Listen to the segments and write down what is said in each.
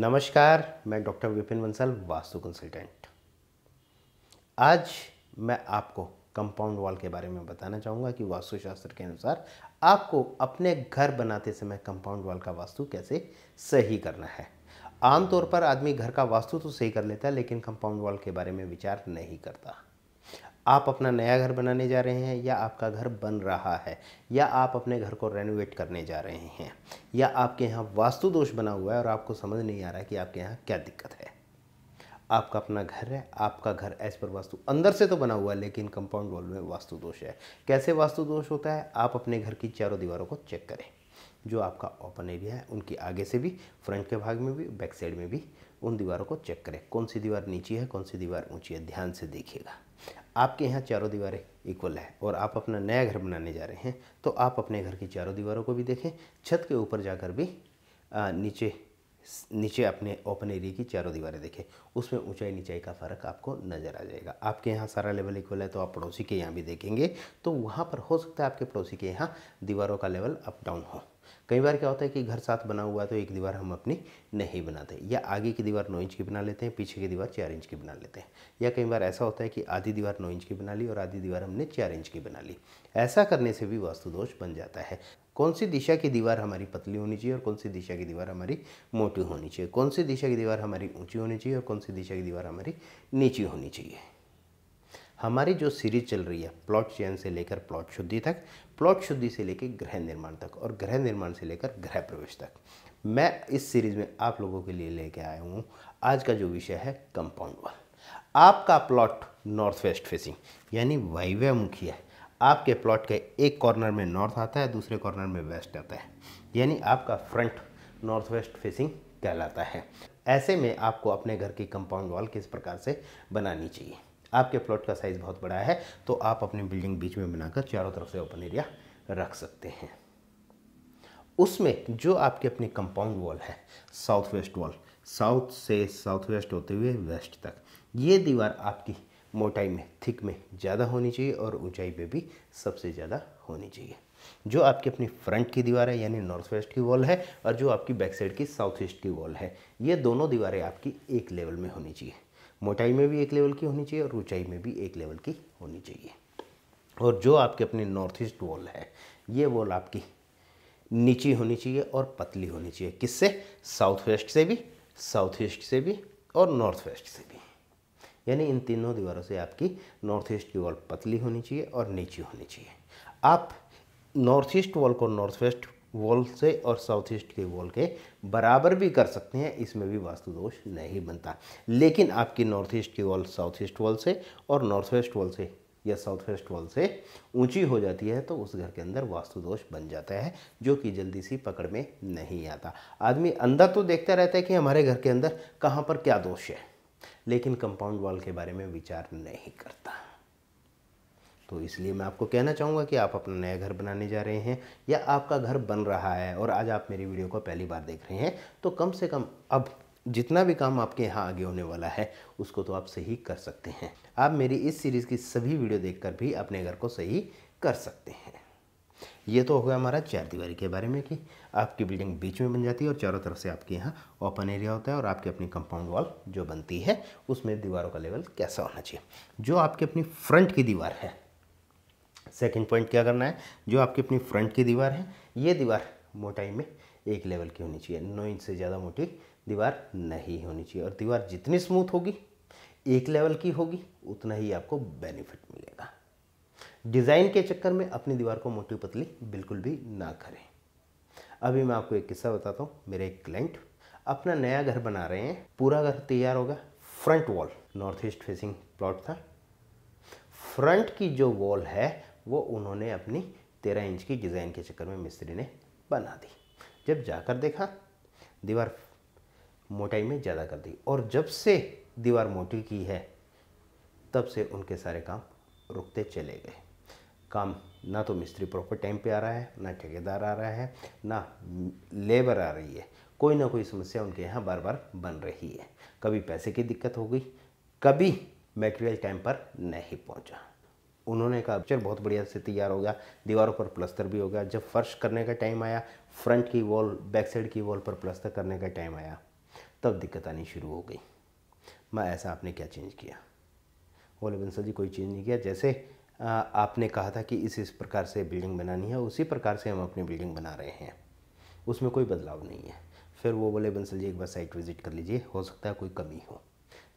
नमस्कार मैं doctor Vipin Bansal vastu consultant आज मैं आपको कंपाउंड वॉल के बारे में बताना चाहूँगा कि वास्तुशास्त्र के अनुसार आपको अपने घर बनाते समय कंपाउंड वॉल का वास्तु कैसे सही करना है आमतौर पर आदमी घर का वास्तु तो सही कर लेता है लेकिन कंपाउंड वॉल के बारे में विचार नहीं करता आप अपना नया घर बनाने जा रहे हैं या आपका घर बन रहा है या आप अपने घर को रेनोवेट करने जा रहे हैं या आपके यहाँ वास्तु दोष बना हुआ है और आपको समझ नहीं आ रहा कि आपके यहाँ क्या दिक्कत है आपका अपना घर है आपका घर एज पर वास्तु अंदर से तो बना हुआ है लेकिन कंपाउंड वॉल में वास्तु दोष है कैसे वास्तु दोष होता है आप अपने घर की चारों दीवारों को चेक करें जो आपका ओपन एरिया है उनकी आगे से भी फ्रंट के भाग में भी बैक साइड में भी उन दीवारों को चेक करें कौन सी दीवार नीची है कौन सी दीवार ऊंची है ध्यान से देखिएगा आपके यहाँ चारों दीवारें इक्वल है और आप अपना नया घर बनाने जा रहे हैं तो आप अपने घर की चारों दीवारों को भी देखें छत के ऊपर जाकर भी नीचे नीचे अपने ओपन एरिया की चारों दीवारें देखें उसमें ऊंचाई नीचाई का फ़र्क आपको नज़र आ जाएगा आपके यहाँ सारा लेवल इक्वल है तो आप पड़ोसी के यहाँ भी देखेंगे तो वहाँ पर हो सकता है आपके पड़ोसी के यहाँ दीवारों का लेवल अप डाउन हो कई बार क्या होता है कि घर साथ बना हुआ है तो एक दीवार हम अपनी नहीं बनाते या आगे की दीवार नौ इंच की बना लेते हैं पीछे की दीवार चार इंच की बना लेते हैं या कई बार ऐसा होता है कि आधी दीवार नौ इंच की बना ली और आधी दीवार हमने चार इंच की बना ली ऐसा करने से भी वास्तु दोष बन जाता है कौन सी दिशा की दीवार हमारी पतली होनी चाहिए और कौन सी दिशा की दीवार हमारी मोटी होनी चाहिए कौन सी दिशा की दीवार हमारी ऊंची होनी चाहिए और कौन सी दिशा की दीवार हमारी नीची होनी चाहिए हमारी जो सीरीज चल रही है प्लॉट चयन से लेकर प्लॉट शुद्धि तक प्लॉट शुद्धि से लेकर गृह निर्माण तक और गृह निर्माण से लेकर गृह प्रवेश तक मैं इस सीरीज में आप लोगों के लिए लेके आया हूँ आज का जो विषय है कंपाउंड वाल आपका प्लॉट नॉर्थ वेस्ट फेसिंग यानी वायव्यमुखी है आपके प्लॉट के एक कॉर्नर में नॉर्थ आता है दूसरे कॉर्नर में वेस्ट आता है यानी आपका फ्रंट नॉर्थ वेस्ट फेसिंग कहलाता है ऐसे में आपको अपने घर की कंपाउंड वॉल किस प्रकार से बनानी चाहिए आपके प्लॉट का साइज़ बहुत बड़ा है तो आप अपनी बिल्डिंग बीच में बनाकर चारों तरफ से ओपन एरिया रख सकते हैं उसमें जो आपके अपने कंपाउंड वॉल है साउथ वेस्ट वॉल साउथ से साउथ वेस्ट होते हुए वेस्ट तक ये दीवार आपकी मोटाई में थिक में ज़्यादा होनी चाहिए और ऊंचाई पे भी सबसे ज़्यादा होनी चाहिए जो आपकी अपनी फ्रंट की दीवार है यानी नॉर्थ वेस्ट की वॉल है और जो आपकी बैक साइड की साउथ ईस्ट की वॉल है ये दोनों दीवारें आपकी एक लेवल में होनी चाहिए मोटाई में भी एक लेवल की होनी चाहिए और ऊंचाई में भी एक लेवल की होनी चाहिए और जो आपकी अपनी नॉर्थ ईस्ट वॉल है ये वॉल आपकी नीची होनी चाहिए और पतली होनी चाहिए किससे साउथ वेस्ट से भी साउथ ईस्ट से भी और नॉर्थ वेस्ट से भी यानी इन तीनों दीवारों से आपकी नॉर्थ ईस्ट की वॉल पतली होनी चाहिए और नीची होनी चाहिए आप नॉर्थ ईस्ट वॉल को नॉर्थ वेस्ट वॉल से और साउथ ईस्ट के वॉल के बराबर भी कर सकते हैं इसमें भी वास्तु दोष नहीं बनता लेकिन आपकी नॉर्थ ईस्ट की वॉल साउथ ईस्ट वॉल से और नॉर्थ वेस्ट वॉल से या साउथ वेस्ट वॉल से ऊंची हो जाती है तो उस घर के अंदर वास्तु दोष बन जाता है जो कि जल्दी सी पकड़ में नहीं आता आदमी अंदर तो देखता रहता है कि हमारे घर के अंदर कहाँ पर क्या दोष है लेकिन कंपाउंड वॉल के बारे में विचार नहीं करता तो इसलिए मैं आपको कहना चाहूँगा कि आप अपना नया घर बनाने जा रहे हैं या आपका घर बन रहा है और आज आप मेरी वीडियो को पहली बार देख रहे हैं तो कम से कम अब जितना भी काम आपके यहाँ आगे होने वाला है उसको तो आप सही कर सकते हैं आप मेरी इस सीरीज़ की सभी वीडियो देखकर भी अपने घर को सही कर सकते हैं ये तो हो गया हमारा चार दीवारी के बारे में कि आपकी बिल्डिंग बीच में बन जाती है और चारों तरफ से आपके यहाँ ओपन एरिया होता है और आपकी अपनी कंपाउंड वॉल जो बनती है उसमें दीवारों का लेवल कैसा होना चाहिए जो आपकी अपनी फ्रंट की दीवार है सेकेंड पॉइंट क्या करना है जो आपकी अपनी फ्रंट की दीवार है ये दीवार मोटाई में एक लेवल की होनी चाहिए नौ इंच से ज़्यादा मोटी दीवार नहीं होनी चाहिए और दीवार जितनी स्मूथ होगी एक लेवल की होगी उतना ही आपको बेनिफिट मिलेगा डिज़ाइन के चक्कर में अपनी दीवार को मोटी पतली बिल्कुल भी ना करें अभी मैं आपको एक किस्सा बताता हूँ मेरे एक क्लाइंट अपना नया घर बना रहे हैं पूरा घर तैयार होगा front wall north east facing plot था फ्रंट की जो वॉल है वो उन्होंने अपनी तेरह इंच की डिज़ाइन के चक्कर में मिस्त्री ने बना दी जब जाकर देखा दीवार मोटाई में ज़्यादा कर दी और जब से दीवार मोटी की है तब से उनके सारे काम रुकते चले गए काम ना तो मिस्त्री प्रॉपर टाइम पे आ रहा है ना ठेकेदार आ रहा है ना लेबर आ रही है कोई ना कोई समस्या उनके यहाँ बार बार बन रही है कभी पैसे की दिक्कत हो गई कभी मेटेरियल टाइम पर नहीं पहुँचा उन्होंने कहा पिक्चर बहुत बढ़िया से तैयार हो गया दीवारों पर प्लस्तर भी हो गया जब फर्श करने का टाइम आया फ्रंट की वॉल बैक साइड की वॉल पर प्लस्तर करने का टाइम आया तब दिक्कत आनी शुरू हो गई मैं ऐसा आपने क्या चेंज किया बोले बंसल जी कोई चेंज नहीं किया जैसे आपने कहा था कि इस इस प्रकार से बिल्डिंग बनानी है उसी प्रकार से हम अपनी बिल्डिंग बना रहे हैं उसमें कोई बदलाव नहीं है फिर वो बोले बंसल जी एक बार साइट विज़िट कर लीजिए हो सकता है कोई कमी हो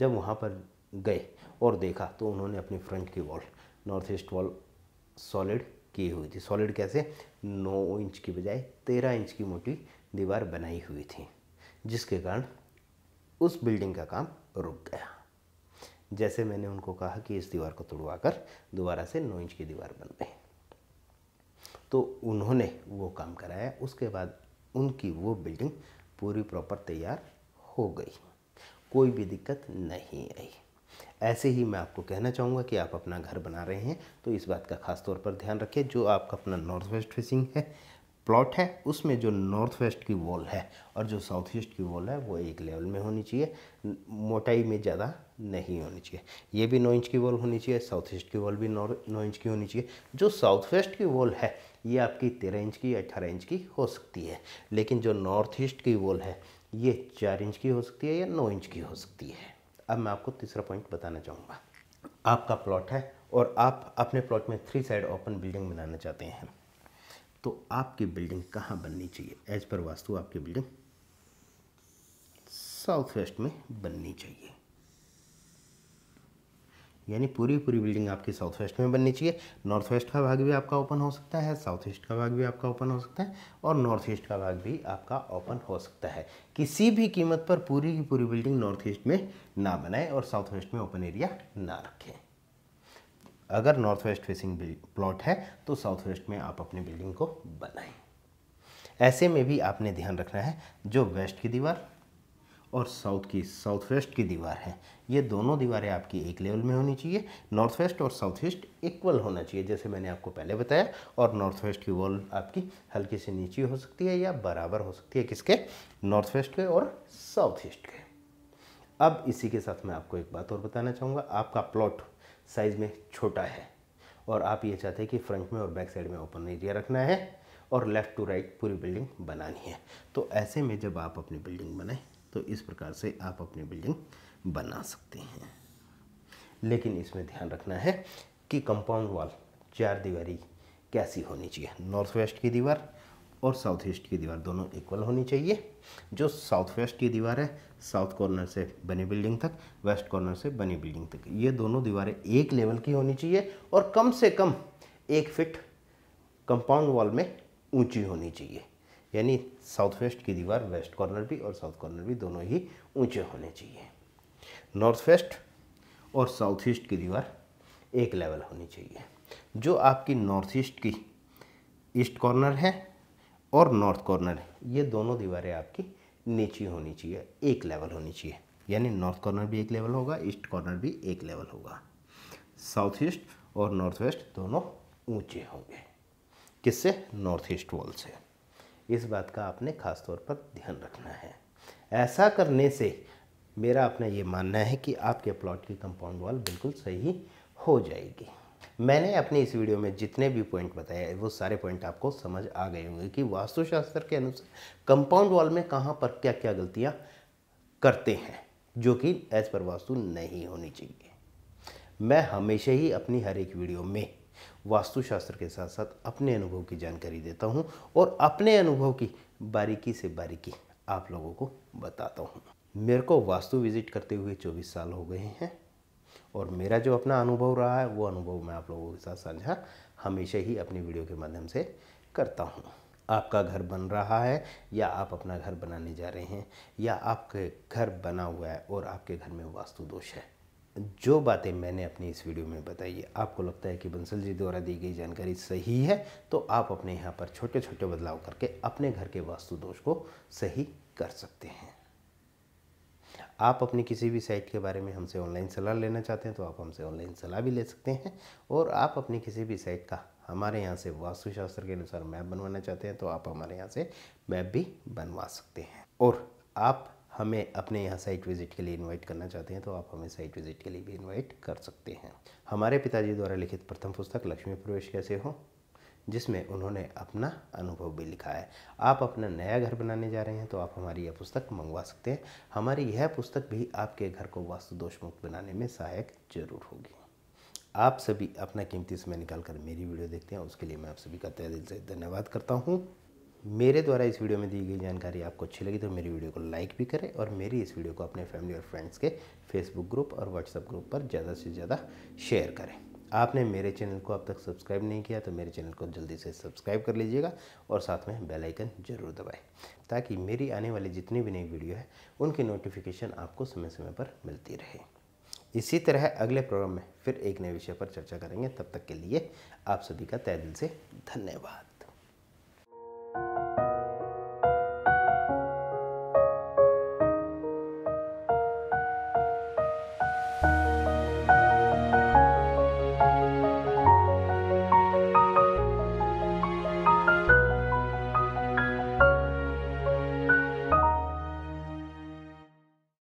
जब वहाँ पर गए और देखा तो उन्होंने अपनी फ्रंट की wall north east wall solid की हुई थी सॉलिड कैसे नौ इंच की बजाय तेरह इंच की मोटी दीवार बनाई हुई थी जिसके कारण उस बिल्डिंग का काम रुक गया जैसे मैंने उनको कहा कि इस दीवार को तोड़वा कर दोबारा से नौ इंच की दीवार बन गई तो उन्होंने वो काम कराया उसके बाद उनकी वो बिल्डिंग पूरी प्रॉपर तैयार हो गई कोई भी दिक्कत नहीं आई ऐसे ही मैं आपको कहना चाहूँगा कि आप अपना घर बना रहे हैं तो इस बात का खास तौर पर ध्यान रखें जो आपका अपना नॉर्थ वेस्ट फेसिंग है प्लॉट है उसमें जो नॉर्थ वेस्ट की वॉल है और जो साउथ ईस्ट की वॉल है वो एक लेवल में होनी चाहिए मोटाई में ज़्यादा नहीं होनी चाहिए ये भी नौ इंच की वॉल होनी चाहिए साउथ ईस्ट की वॉल भी नौ नौ इंच की होनी चाहिए जो साउथ वेस्ट की वॉल है ये आपकी तेरह इंच की अट्ठारह इंच की हो सकती है लेकिन जो नॉर्थ ईस्ट की वॉल है ये चार इंच की हो सकती है या नौ इंच की हो सकती है अब मैं आपको तीसरा पॉइंट बताना चाहूँगा आपका प्लॉट है और आप अपने प्लॉट में थ्री साइड ओपन बिल्डिंग बनाना चाहते हैं तो आपकी बिल्डिंग कहाँ बननी चाहिए एज पर वास्तु आपकी बिल्डिंग साउथ वेस्ट में बननी चाहिए यानी पूरी पूरी बिल्डिंग आपकी साउथ वेस्ट में बननी चाहिए नॉर्थ वेस्ट का भाग भी आपका ओपन हो सकता है साउथ ईस्ट का भाग भी आपका ओपन हो सकता है और नॉर्थ ईस्ट का भाग भी आपका ओपन हो सकता है किसी भी कीमत पर पूरी की पूरी बिल्डिंग नॉर्थ ईस्ट में ना बनाएं और साउथ वेस्ट में ओपन एरिया ना रखें अगर नॉर्थ वेस्ट फेसिंग प्लॉट है तो साउथ वेस्ट में आप अपनी बिल्डिंग को बनाएं ऐसे में भी आपने ध्यान रखना है जो वेस्ट की दीवार और साउथ की साउथ वेस्ट की दीवार है ये दोनों दीवारें आपकी एक लेवल में होनी चाहिए नॉर्थ वेस्ट और साउथ वेस्ट इक्वल होना चाहिए जैसे मैंने आपको पहले बताया और नॉर्थ वेस्ट की वॉल आपकी हल्की से नीचे हो सकती है या बराबर हो सकती है किसके नॉर्थ वेस्ट के और साउथ ईस्ट के अब इसी के साथ मैं आपको एक बात और बताना चाहूँगा आपका प्लॉट साइज़ में छोटा है और आप ये चाहते हैं कि फ्रंट में और बैक साइड में ओपन एरिया रखना है और लेफ़्ट टू राइट पूरी बिल्डिंग बनानी है तो ऐसे में जब आप अपनी बिल्डिंग बनाएं तो इस प्रकार से आप अपनी बिल्डिंग बना सकते हैं लेकिन इसमें ध्यान रखना है कि कंपाउंड वॉल चार दीवारी कैसी होनी चाहिए नॉर्थ वेस्ट की दीवार और साउथ ईस्ट की दीवार दोनों इक्वल होनी चाहिए जो साउथ वेस्ट की दीवार है साउथ कॉर्नर से बनी बिल्डिंग तक वेस्ट कॉर्नर से बनी बिल्डिंग तक ये दोनों दीवारें एक लेवल की होनी चाहिए और कम से कम एक फिट कंपाउंड वॉल में ऊंची होनी चाहिए यानी साउथ वेस्ट की दीवार वेस्ट कॉर्नर भी और साउथ कॉर्नर भी दोनों ही ऊंचे होने चाहिए नॉर्थ वेस्ट और साउथ ईस्ट की दीवार एक लेवल होनी चाहिए जो आपकी नॉर्थ ईस्ट की ईस्ट कॉर्नर है और नॉर्थ कॉर्नर ये दोनों दीवारें आपकी नीची होनी चाहिए एक लेवल होनी चाहिए यानी नॉर्थ कॉर्नर भी एक लेवल होगा ईस्ट कॉर्नर भी एक लेवल होगा साउथ ईस्ट और नॉर्थ वेस्ट दोनों ऊंचे होंगे किससे नॉर्थ ईस्ट वॉल से इस बात का आपने खास तौर पर ध्यान रखना है ऐसा करने से मेरा अपना ये मानना है कि आपके प्लॉट की कंपाउंड वॉल बिल्कुल सही हो जाएगी मैंने अपनी इस वीडियो में जितने भी पॉइंट बताए वो सारे पॉइंट आपको समझ आ गए होंगे कि वास्तुशास्त्र के अनुसार कंपाउंड वॉल में कहाँ पर क्या क्या गलतियाँ करते हैं जो कि एज पर वास्तु नहीं होनी चाहिए मैं हमेशा ही अपनी हर एक वीडियो में वास्तुशास्त्र के साथ साथ अपने अनुभव की जानकारी देता हूँ और अपने अनुभव की बारीकी से बारीकी आप लोगों को बताता हूँ मेरे को वास्तु विजिट करते हुए 24 साल हो गए हैं और मेरा जो अपना अनुभव रहा है वो अनुभव मैं आप लोगों के साथ साझा हमेशा ही अपनी वीडियो के माध्यम से करता हूँ आपका घर बन रहा है या आप अपना घर बनाने जा रहे हैं या आपके घर बना हुआ है और आपके घर में वास्तु दोष है जो बातें मैंने अपनी इस वीडियो में बताई है आपको लगता है कि बंसल जी द्वारा दी गई जानकारी सही है तो आप अपने यहाँ पर छोटे छोटे बदलाव करके अपने घर के वास्तु दोष को सही कर सकते हैं आप अपनी किसी भी साइट के बारे में हमसे ऑनलाइन सलाह लेना चाहते हैं तो आप हमसे ऑनलाइन सलाह भी ले सकते हैं और आप अपनी किसी भी साइट का हमारे यहाँ से वास्तुशास्त्र के अनुसार मैप बनवाना चाहते हैं तो आप हमारे यहाँ से मैप भी बनवा सकते हैं और आप हमें अपने यहाँ साइट विज़िट के लिए इनवाइट करना चाहते हैं तो आप हमें साइट विज़िट के लिए भी इनवाइट कर सकते हैं हमारे पिताजी द्वारा लिखित प्रथम पुस्तक लक्ष्मी प्रवेश कैसे हो जिसमें उन्होंने अपना अनुभव भी लिखा है आप अपना नया घर बनाने जा रहे हैं तो आप हमारी यह पुस्तक मंगवा सकते हैं हमारी यह पुस्तक भी आपके घर को वास्तु दोष मुक्त बनाने में सहायक जरूर होगी आप सभी अपना कीमती समय निकाल कर मेरी वीडियो देखते हैं उसके लिए मैं आप सभी का तय दिल से धन्यवाद करता हूँ मेरे द्वारा इस वीडियो में दी गई जानकारी आपको अच्छी लगी तो मेरी वीडियो को लाइक भी करें और मेरी इस वीडियो को अपने फैमिली और फ्रेंड्स के फेसबुक ग्रुप और व्हाट्सएप ग्रुप पर ज़्यादा से ज़्यादा शेयर करें आपने मेरे चैनल को अब तक सब्सक्राइब नहीं किया तो मेरे चैनल को जल्दी से सब्सक्राइब कर लीजिएगा और साथ में बेल आइकन जरूर दबाएं ताकि मेरी आने वाली जितनी भी नई वीडियो है उनकी नोटिफिकेशन आपको समय समय पर मिलती रहे इसी तरह अगले प्रोग्राम में फिर एक नए विषय पर चर्चा करेंगे तब तक के लिए आप सभी का तय दिल से धन्यवाद